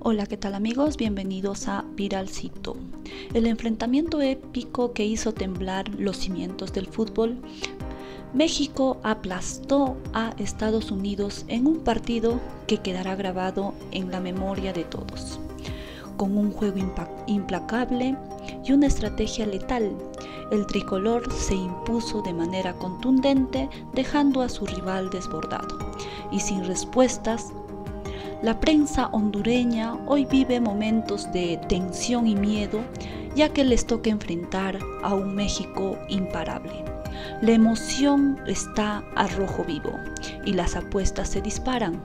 Hola, ¿qué tal amigos? Bienvenidos a Viralcito. El enfrentamiento épico que hizo temblar los cimientos del fútbol. México aplastó a Estados Unidos en un partido que quedará grabado en la memoria de todos, con un juego implacable y una estrategia letal el tricolor se impuso de manera contundente dejando a su rival desbordado. Y sin respuestas, la prensa hondureña hoy vive momentos de tensión y miedo ya que les toca enfrentar a un México imparable. La emoción está a rojo vivo y las apuestas se disparan.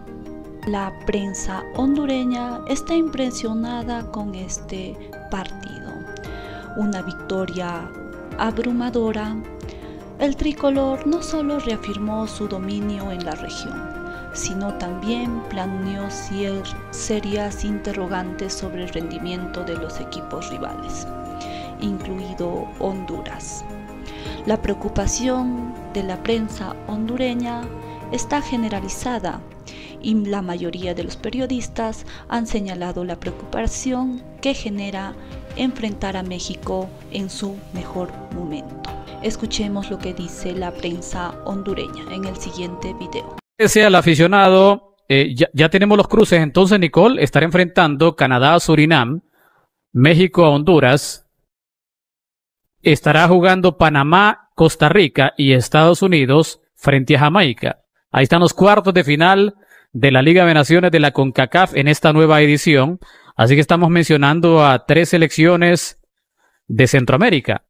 La prensa hondureña está impresionada con este partido. Una victoria abrumadora, el tricolor no solo reafirmó su dominio en la región, sino también planeó serias interrogantes sobre el rendimiento de los equipos rivales, incluido Honduras. La preocupación de la prensa hondureña está generalizada y la mayoría de los periodistas han señalado la preocupación que genera enfrentar a México en su mejor momento. Escuchemos lo que dice la prensa hondureña en el siguiente video. al aficionado, eh, ya, ya, tenemos los cruces. Entonces, Nicole estará enfrentando Canadá a Surinam, México a Honduras. Estará jugando Panamá, Costa Rica y Estados Unidos frente a Jamaica. Ahí están los cuartos de final de la Liga de Naciones de la CONCACAF en esta nueva edición. Así que estamos mencionando a tres selecciones de Centroamérica,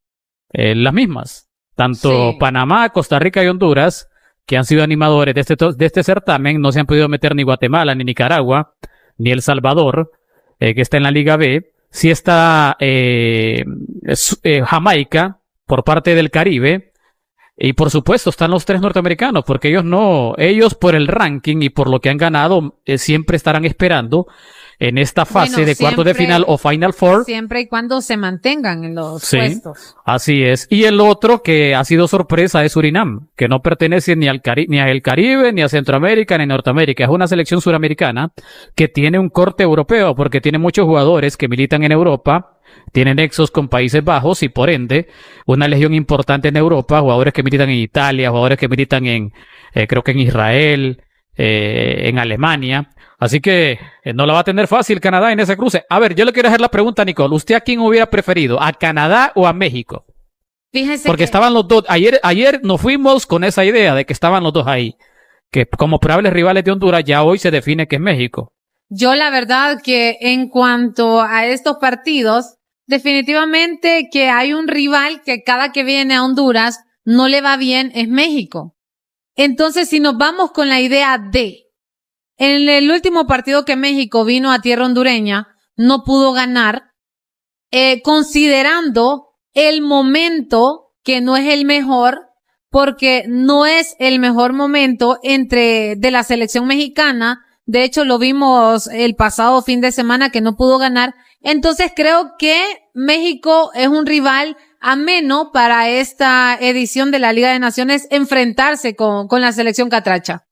eh, las mismas, tanto Panamá, Costa Rica y Honduras, que han sido animadores de este, de este certamen, no se han podido meter ni Guatemala, ni Nicaragua, ni El Salvador, eh, que está en la Liga B. Si está eh, Jamaica por parte del Caribe, y por supuesto están los tres norteamericanos, porque ellos no, ellos por el ranking y por lo que han ganado, eh, siempre estarán esperando en esta fase de cuartos de final o Final Four. Siempre y cuando se mantengan en los sí, puestos. Así es. Y el otro que ha sido sorpresa es Surinam, que no pertenece ni al ni al Caribe, ni a Centroamérica, ni a Norteamérica. Es una selección suramericana que tiene un corte europeo, porque tiene muchos jugadores que militan en Europa tiene nexos con Países Bajos y por ende una legión importante en Europa, jugadores que militan en Italia, jugadores que militan en, eh, creo que en Israel, eh, en Alemania. Así que eh, no la va a tener fácil Canadá en ese cruce. A ver, yo le quiero hacer la pregunta, Nicole. ¿Usted a quién hubiera preferido? ¿A Canadá o a México? Fíjese Porque estaban los dos. Ayer, ayer nos fuimos con esa idea de que estaban los dos ahí. Que como probables rivales de Honduras, ya hoy se define que es México. Yo la verdad que en cuanto a estos partidos, definitivamente que hay un rival que cada que viene a Honduras no le va bien, es México. Entonces, si nos vamos con la idea de, en el último partido que México vino a tierra hondureña, no pudo ganar, eh, considerando el momento que no es el mejor, porque no es el mejor momento entre, de la selección mexicana de hecho, lo vimos el pasado fin de semana que no pudo ganar. Entonces creo que México es un rival ameno para esta edición de la Liga de Naciones enfrentarse con, la selección catracha.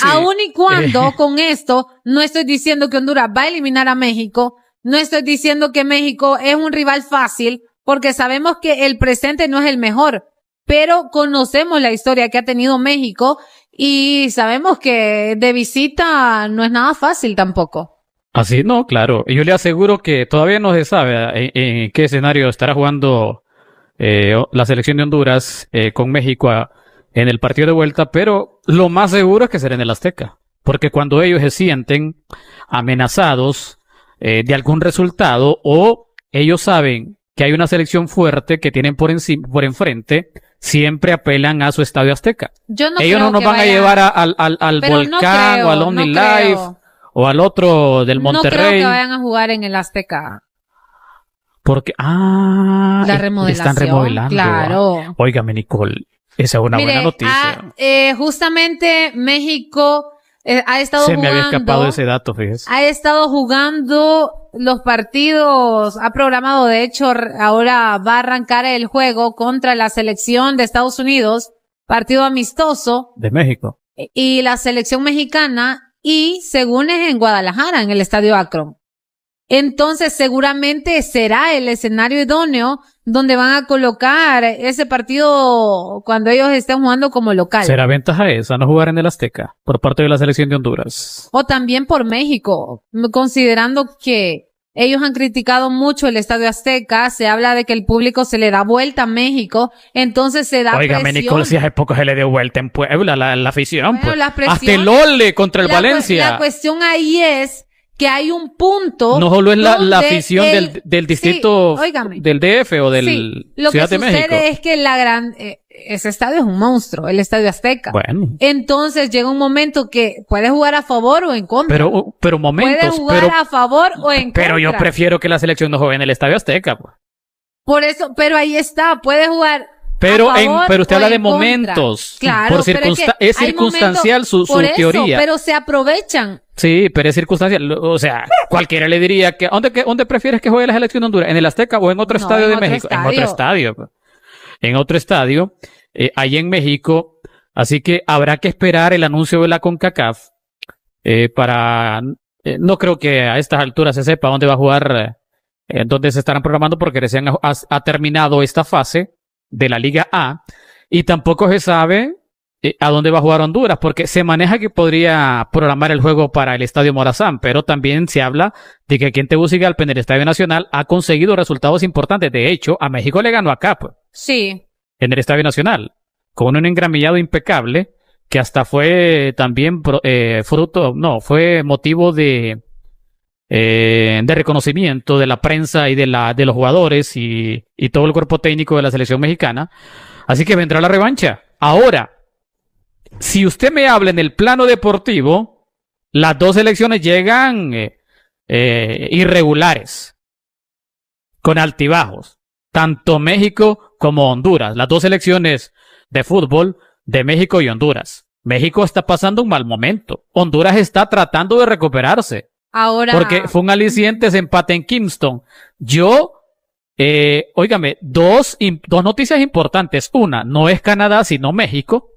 Aún y eh. cuando con esto no estoy diciendo que Honduras va a eliminar a México, no estoy diciendo que México es un rival fácil, porque sabemos que el presente no es el mejor, pero conocemos la historia que ha tenido México y sabemos que de visita no es nada fácil tampoco. Así, ¿Ah, no, claro. Yo le aseguro que todavía no se sabe eh, en, qué escenario estará jugando eh, la selección de Honduras eh, con México ah, en el partido de vuelta, pero lo más seguro es que será en el Azteca. Porque cuando ellos se sienten amenazados de algún resultado o ellos saben que hay una selección fuerte que tienen por, encima, por enfrente, siempre apelan a su estadio Azteca. Ellos no nos van a llevar al Volcán o al OmniLife o al otro del Monterrey. No creo que vayan a jugar en el Azteca. Porque, ah, La eh, remodelación, están remodelando. Claro. Óigame, Nicole, esa es una buena ah, noticia. Eh, justamente México eh, ha estado jugando, escapado ese dato, fíjese. Ha estado jugando los partidos, ha programado, de hecho, ahora va a arrancar el juego contra la selección de Estados Unidos, partido amistoso. De México. Y la selección mexicana, y según es en Guadalajara, en el Estadio Akron entonces seguramente será el escenario idóneo donde van a colocar ese partido cuando ellos estén jugando como local. Será ventaja esa, no jugar en el Azteca por parte de la selección de Honduras. O también por México, considerando que ellos han criticado mucho el Estadio Azteca, se habla de que el público se le da vuelta a México, entonces se da Oiga, presión. si hace poco se le dio vuelta en Puebla, la, afición, pues, Hasta el Ole contra el Valencia. la cuestión ahí es que hay un punto. No solo es la, afición del, del, distrito del DF o del sí, lo que sucede es que la gran eh, ese estadio es un monstruo, el estadio Azteca. Bueno. Entonces llega un momento que puede jugar a favor o en contra. Pero, pero momentos. puede jugar a favor o en contra. Pero yo prefiero que la selección no juegue en el estadio Azteca. Pues. Por eso, pero ahí está, puede jugar pero, en, pero usted habla de momentos. por es, circunstancial su, su teoría. pero se aprovechan. Sí, pero es circunstancial. O sea, cualquiera le diría que ¿dónde, prefieres que juegue la selección de Honduras? ¿En el Azteca o en otro estadio de México? En otro estadio. Pues. En otro estadio, eh, ahí en México. Así que habrá que esperar el anuncio de la CONCACAF eh, para... Eh, no creo que a estas alturas se sepa dónde va a jugar, dónde se estarán programando porque recién ha terminado esta fase de la Liga A y tampoco se sabe eh, a dónde va a jugar Honduras, porque se maneja que podría programar el juego para el Estadio Morazán, pero también se habla de que aquí en Tegucigalpa, en el Estadio Nacional, ha conseguido resultados importantes. De hecho, a México le ganó a Cap. Pues, sí. En el Estadio Nacional, con un engramillado impecable, que hasta fue también eh, fruto, no, fue motivo de, eh, de reconocimiento de la prensa y de, la, de los jugadores y, y todo el cuerpo técnico de la selección mexicana. Así que vendrá la revancha. Ahora, si usted me habla en el plano deportivo, las dos elecciones llegan eh, eh, irregulares, con altibajos, tanto México como Honduras, las dos elecciones de fútbol de México y Honduras. México está pasando un mal momento, Honduras está tratando de recuperarse. Ahora. Porque fue un aliciente ese empate en Kingston. Yo, eh, óigame, dos, dos noticias importantes. Una, no es Canadá, sino México.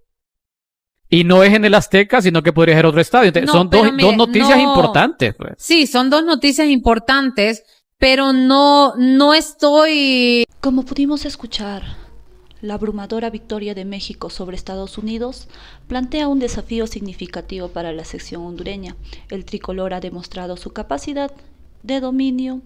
Y no es en el Azteca, sino que podría ser otro estadio. son dos, dos noticias importantes. Pues. Sí, son dos noticias importantes, pero no, no estoy. Como pudimos escuchar la abrumadora victoria de México sobre Estados Unidos plantea un desafío significativo para la sección hondureña. El tricolor ha demostrado su capacidad de dominio,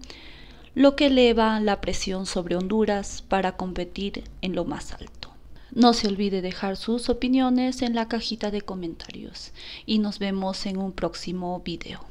lo que eleva la presión sobre Honduras para competir en lo más alto. No se olvide dejar sus opiniones en la cajita de comentarios y nos vemos en un próximo video.